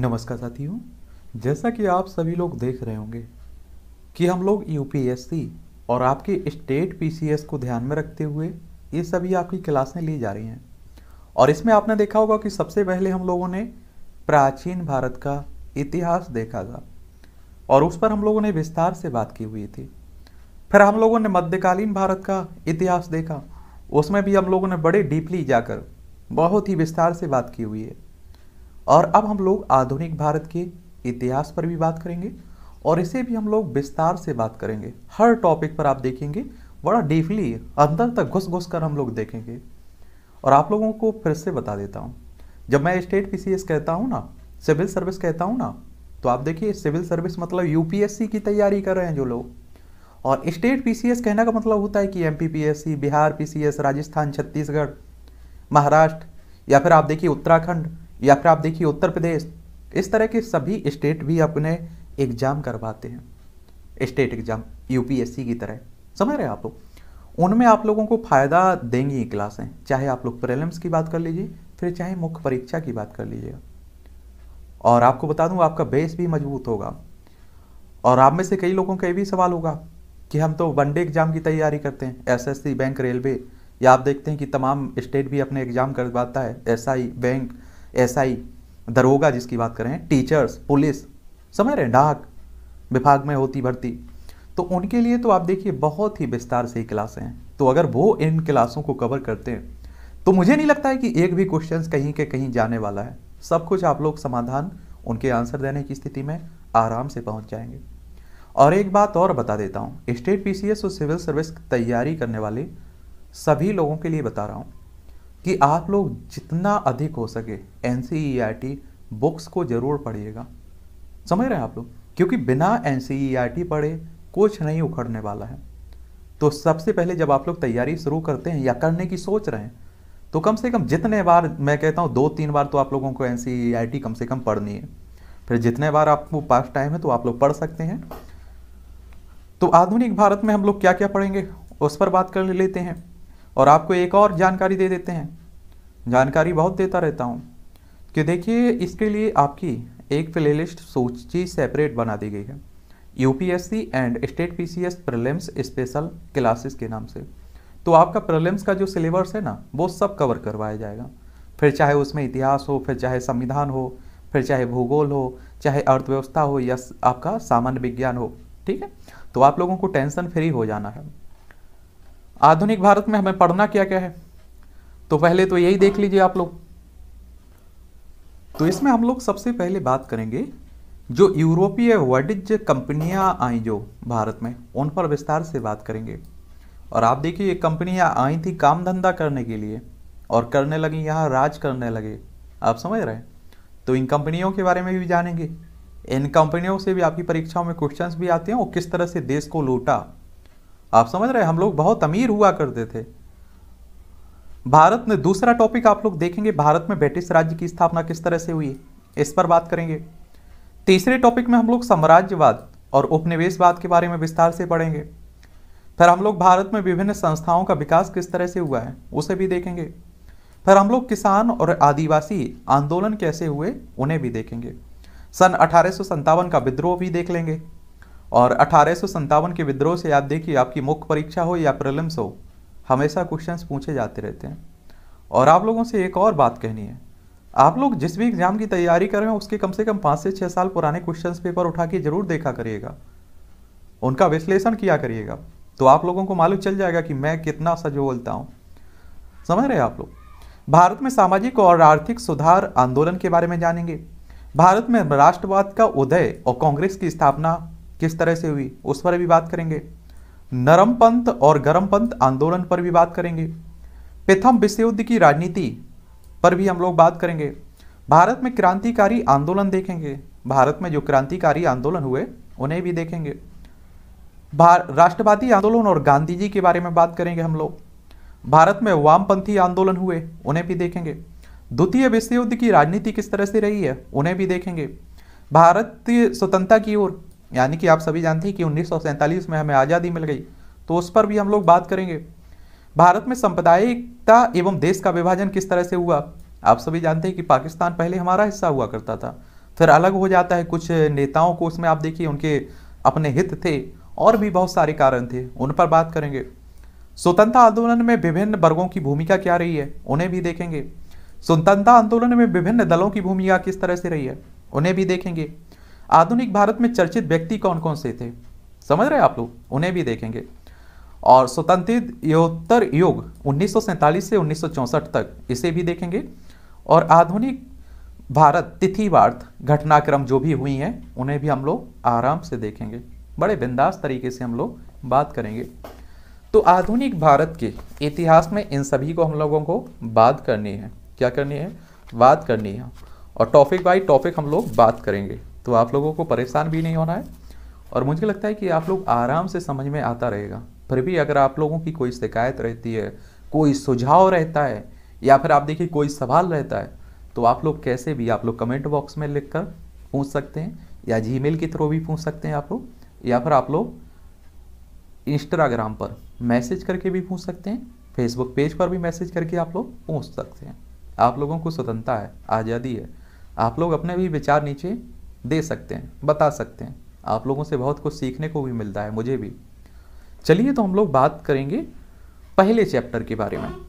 नमस्कार साथियों जैसा कि आप सभी लोग देख रहे होंगे कि हम लोग यूपीएससी और आपके स्टेट पीसीएस को ध्यान में रखते हुए ये सभी आपकी क्लासें ली जा रही हैं और इसमें आपने देखा होगा कि सबसे पहले हम लोगों ने प्राचीन भारत का इतिहास देखा था और उस पर हम लोगों ने विस्तार से बात की हुई थी फिर हम लोगों ने मध्यकालीन भारत का इतिहास देखा उसमें भी हम लोगों ने बड़े डीपली जाकर बहुत ही विस्तार से बात की हुई है और अब हम लोग आधुनिक भारत के इतिहास पर भी बात करेंगे और इसे भी हम लोग विस्तार से बात करेंगे हर टॉपिक पर आप देखेंगे बड़ा डीपली अंदर तक घुस घुस कर हम लोग देखेंगे और आप लोगों को फिर से बता देता हूँ जब मैं स्टेट पी कहता हूँ ना सिविल सर्विस कहता हूँ ना तो आप देखिए सिविल सर्विस मतलब यूपीएससी की तैयारी कर रहे हैं जो लोग और स्टेट पी कहने का मतलब होता है कि एम बिहार पी राजस्थान छत्तीसगढ़ महाराष्ट्र या फिर आप देखिए उत्तराखंड या फिर आप देखिए उत्तर प्रदेश इस तरह के सभी स्टेट भी अपने एग्ज़ाम करवाते हैं स्टेट एग्ज़ाम यूपीएससी की तरह समझ रहे हैं आप लोग उनमें आप लोगों को फ़ायदा देंगी क्लासें चाहे आप लोग प्रेलम्स की बात कर लीजिए फिर चाहे मुख्य परीक्षा की बात कर लीजिएगा और आपको बता दूं आपका बेस भी मजबूत होगा और आप में से कई लोगों का ये भी सवाल होगा कि हम तो वनडे एग्ज़ाम की तैयारी करते हैं एसएससी बैंक रेलवे या आप देखते हैं कि तमाम स्टेट भी अपने एग्ज़ाम करवाता है एसआई बैंक एसआई दरोगा जिसकी बात करें टीचर्स पुलिस समझ रहे डाक विभाग में होती भर्ती तो उनके लिए तो आप देखिए बहुत ही विस्तार से क्लासें हैं तो अगर वो इन क्लासों को कवर करते हैं तो मुझे नहीं लगता है कि एक भी क्वेश्चन कहीं के कहीं जाने वाला है सब कुछ आप लोग समाधान उनके आंसर देने की स्थिति में आराम से पहुंच जाएंगे और एक बात और बता देता हूँ स्टेट पीसीएस और सिविल सर्विस तैयारी करने वाले सभी लोगों के लिए बता रहा हूँ कि आप लोग जितना अधिक हो सके एन बुक्स e e को ज़रूर पढ़िएगा समझ रहे हैं आप लोग क्योंकि बिना एन e पढ़े कुछ नहीं उखड़ने वाला है तो सबसे पहले जब आप लोग तैयारी शुरू करते हैं या करने की सोच रहे हैं तो कम से कम जितने बार मैं कहता हूँ दो तीन बार तो आप लोगों को एन कम से कम पढ़नी है फिर जितने बार आपको पास टाइम है तो आप लोग पढ़ सकते हैं तो आधुनिक भारत में हम लोग क्या क्या पढ़ेंगे उस पर बात कर लेते हैं और आपको एक और जानकारी दे देते हैं जानकारी बहुत देता रहता हूँ कि देखिए इसके लिए आपकी एक प्लेलिस्ट सूची सेपरेट बना दी गई है UPSC and state PCS prelims special classes के नाम से तो आपका प्रलिम्स का जो सिलेबस है ना वो सब कवर करवाया जाएगा फिर चाहे उसमें इतिहास हो फिर चाहे संविधान हो फिर चाहे भूगोल हो चाहे अर्थव्यवस्था हो या आपका सामान्य विज्ञान हो ठीक है तो आप लोगों को टेंशन फ्री हो जाना है आधुनिक भारत में हमें पढ़ना क्या क्या है तो पहले तो यही देख लीजिए आप लोग तो इसमें हम लोग सबसे पहले बात करेंगे जो यूरोपीय वाणिज्य कंपनियां आई जो भारत में उन पर विस्तार से बात करेंगे और आप देखिए ये कंपनियां आई थी काम धंधा करने के लिए और करने लगी यहाँ राज करने लगे आप समझ रहे हैं तो इन कंपनियों के बारे में भी जानेंगे इन कंपनियों से भी आपकी परीक्षाओं में क्वेश्चंस भी आते हैं और किस तरह से देश को लूटा आप समझ रहे हम लोग बहुत अमीर हुआ करते थे भारत में दूसरा टॉपिक आप लोग देखेंगे भारत में ब्रिटिश राज्य की स्थापना किस तरह से हुई इस पर बात करेंगे तीसरे टॉपिक में हम लोग साम्राज्यवाद और उपनिवेशवाद के बारे में विस्तार से पढ़ेंगे फिर हम लोग भारत में विभिन्न संस्थाओं का विकास किस तरह से हुआ है उसे भी देखेंगे फिर हम लोग किसान और आदिवासी आंदोलन कैसे हुए उन्हें भी देखेंगे सन अठारह का विद्रोह भी देख लेंगे और अठारह के विद्रोह से याद देखिए आपकी मुख्य परीक्षा हो या प्रलम्स हो हमेशा क्वेश्चंस पूछे जाते रहते हैं और आप लोगों से एक और बात कहनी है आप लोग जिस भी एग्ज़ाम की तैयारी कर रहे हैं उसके कम से कम पाँच से छः साल पुराने क्वेश्चंस पेपर उठा के ज़रूर देखा करिएगा उनका विश्लेषण किया करिएगा तो आप लोगों को मालूम चल जाएगा कि मैं कितना सच बोलता हूँ समझ रहे हैं आप लोग भारत में सामाजिक और आर्थिक सुधार आंदोलन के बारे में जानेंगे भारत में राष्ट्रवाद का उदय और कांग्रेस की स्थापना किस तरह से हुई उस पर भी बात करेंगे नरम पंथ और गरम पंथ आंदोलन पर भी बात करेंगे प्रथम विश्व युद्ध की राजनीति पर भी हम लोग बात करेंगे भारत में क्रांतिकारी आंदोलन देखेंगे भारत में जो क्रांतिकारी आंदोलन हुए उन्हें भी देखेंगे राष्ट्रवादी आंदोलन और गांधी जी के बारे में बात करेंगे हम लोग भारत में वामपंथी आंदोलन हुए उन्हें भी देखेंगे द्वितीय विश्व युद्ध की राजनीति किस तरह से रही है उन्हें भी देखेंगे भारतीय स्वतंत्रता की ओर यानी कि आप सभी जानते हैं कि उन्नीस में हमें आज़ादी मिल गई तो उस पर भी हम लोग बात करेंगे भारत में सांप्रदायिकता एवं देश का विभाजन किस तरह से हुआ आप सभी जानते हैं कि पाकिस्तान पहले हमारा हिस्सा हुआ करता था फिर अलग हो जाता है कुछ नेताओं को उसमें आप देखिए उनके अपने हित थे और भी बहुत सारे कारण थे उन पर बात करेंगे स्वतंत्रता आंदोलन में विभिन्न वर्गों की भूमिका क्या रही है उन्हें भी देखेंगे स्वतंत्रता आंदोलन में विभिन्न दलों की भूमिका किस तरह से रही है उन्हें भी देखेंगे आधुनिक भारत में चर्चित व्यक्ति कौन कौन से थे समझ रहे आप लोग उन्हें भी देखेंगे और योत्तर युग उन्नीस से उन्नीस तक इसे भी देखेंगे और आधुनिक भारत तिथिवार्थ घटनाक्रम जो भी हुई हैं उन्हें भी हम लोग आराम से देखेंगे बड़े बिंदास तरीके से हम लोग बात करेंगे तो आधुनिक भारत के इतिहास में इन सभी को हम लोगों को बात करनी है क्या करनी है बात करनी है और टॉपिक बाई टॉपिक हम लोग बात करेंगे तो आप लोगों को परेशान भी नहीं होना है और मुझे लगता है कि आप लोग आराम से समझ में आता रहेगा फिर भी अगर आप लोगों की कोई शिकायत रहती है कोई सुझाव रहता है या फिर आप देखिए कोई सवाल रहता है तो आप लोग कैसे भी आप लोग कमेंट बॉक्स में लिख कर पूछ सकते हैं या मेल के थ्रू भी पूछ सकते हैं आप लोग या फिर आप लोग इंस्टाग्राम पर मैसेज करके भी पूछ सकते हैं फेसबुक पेज पर भी मैसेज करके आप लोग पूछ सकते हैं आप लोगों को स्वतंत्रता है आज़ादी है आप लोग अपने भी विचार नीचे दे सकते हैं बता सकते हैं आप लोगों से बहुत कुछ सीखने को भी मिलता है मुझे भी चलिए तो हम लोग बात करेंगे पहले चैप्टर के बारे में